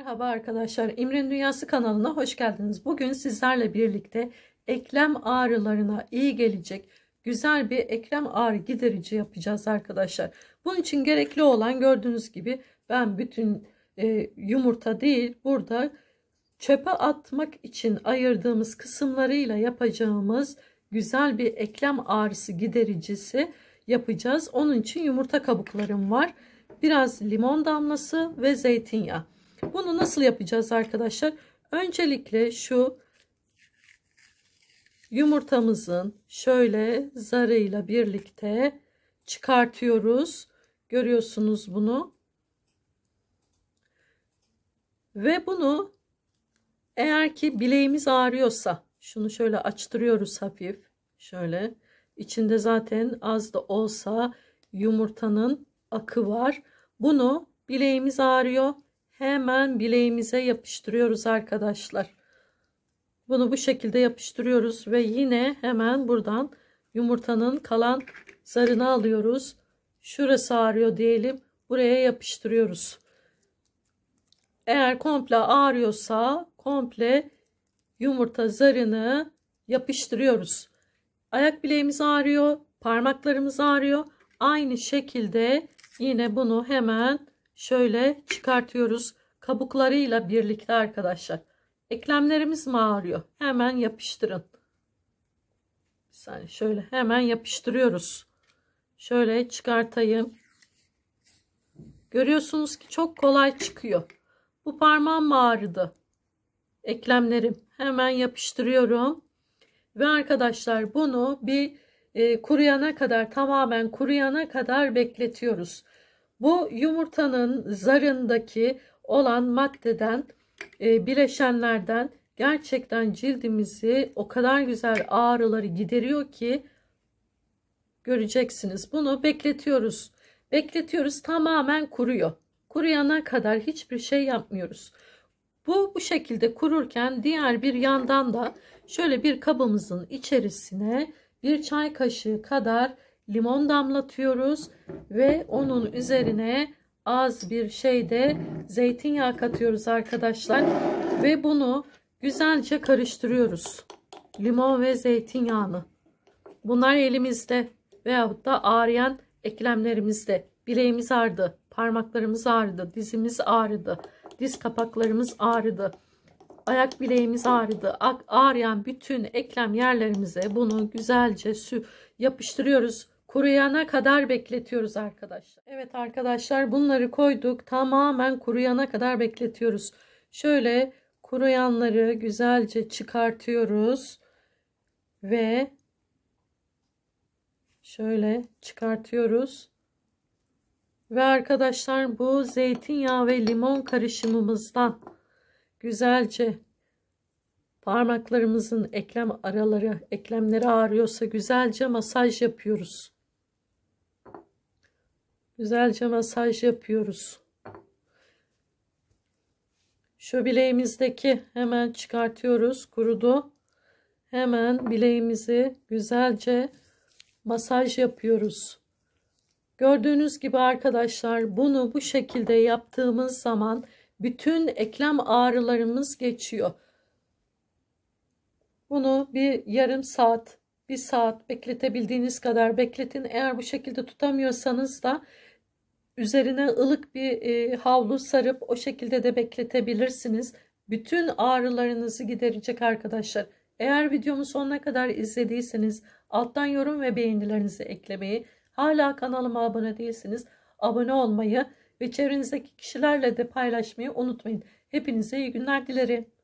Merhaba arkadaşlar. İmrin Dünyası kanalına hoş geldiniz. Bugün sizlerle birlikte eklem ağrılarına iyi gelecek güzel bir eklem ağrı giderici yapacağız arkadaşlar. Bunun için gerekli olan gördüğünüz gibi ben bütün e, yumurta değil burada çöpe atmak için ayırdığımız kısımlarıyla yapacağımız güzel bir eklem ağrısı gidericisi yapacağız. Onun için yumurta kabuklarım var. Biraz limon damlası ve zeytinyağı. Bunu nasıl yapacağız arkadaşlar? Öncelikle şu yumurtamızın şöyle zarıyla birlikte çıkartıyoruz. Görüyorsunuz bunu. Ve bunu eğer ki bileğimiz ağrıyorsa şunu şöyle açtırıyoruz hafif. Şöyle içinde zaten az da olsa yumurtanın akı var. Bunu bileğimiz ağrıyor hemen bileğimize yapıştırıyoruz arkadaşlar. Bunu bu şekilde yapıştırıyoruz ve yine hemen buradan yumurtanın kalan zarını alıyoruz. Şurası ağrıyor diyelim. Buraya yapıştırıyoruz. Eğer komple ağrıyorsa komple yumurta zarını yapıştırıyoruz. Ayak bileğimiz ağrıyor, parmaklarımız ağrıyor. Aynı şekilde yine bunu hemen şöyle çıkartıyoruz. Kabuklarıyla birlikte arkadaşlar. Eklemlerimiz mi ağrıyor? Hemen yapıştırın. Bir saniye şöyle hemen yapıştırıyoruz. Şöyle çıkartayım. Görüyorsunuz ki çok kolay çıkıyor. Bu parmağım ağrıdı. Eklemlerim. Hemen yapıştırıyorum. Ve arkadaşlar bunu bir e, kuruyana kadar tamamen kuruyana kadar bekletiyoruz. Bu yumurtanın zarındaki olan maddeden e, bileşenlerden gerçekten cildimizi o kadar güzel ağrıları gideriyor ki göreceksiniz. Bunu bekletiyoruz. Bekletiyoruz tamamen kuruyor. Kuruyana kadar hiçbir şey yapmıyoruz. Bu bu şekilde kururken diğer bir yandan da şöyle bir kabımızın içerisine bir çay kaşığı kadar limon damlatıyoruz ve onun üzerine az bir şey de zeytinyağı katıyoruz arkadaşlar ve bunu güzelce karıştırıyoruz. Limon ve zeytinyağını. Bunlar elimizde veyahut da ağrıyan eklemlerimizde. Bileğimiz ağrıdı, parmaklarımız ağrıdı, dizimiz ağrıdı, diz kapaklarımız ağrıdı, ayak bileğimiz ağrıdı. Ağrıyan bütün eklem yerlerimize bunu güzelce sü yapıştırıyoruz kuruyana kadar bekletiyoruz arkadaşlar. Evet arkadaşlar bunları koyduk. Tamamen kuruyana kadar bekletiyoruz. Şöyle kuruyanları güzelce çıkartıyoruz. Ve şöyle çıkartıyoruz. Ve arkadaşlar bu zeytinyağı ve limon karışımımızdan güzelce parmaklarımızın eklem araları, eklemleri ağrıyorsa güzelce masaj yapıyoruz. Güzelce masaj yapıyoruz. Şu bileğimizdeki hemen çıkartıyoruz. Kurudu. Hemen bileğimizi güzelce masaj yapıyoruz. Gördüğünüz gibi arkadaşlar bunu bu şekilde yaptığımız zaman bütün eklem ağrılarımız geçiyor. Bunu bir yarım saat, bir saat bekletebildiğiniz kadar bekletin. Eğer bu şekilde tutamıyorsanız da Üzerine ılık bir e, havlu sarıp o şekilde de bekletebilirsiniz. Bütün ağrılarınızı giderecek arkadaşlar. Eğer videomu sonuna kadar izlediyseniz alttan yorum ve beğenilerinizi eklemeyi, hala kanalıma abone değilseniz abone olmayı ve çevrenizdeki kişilerle de paylaşmayı unutmayın. Hepinize iyi günler dilerim.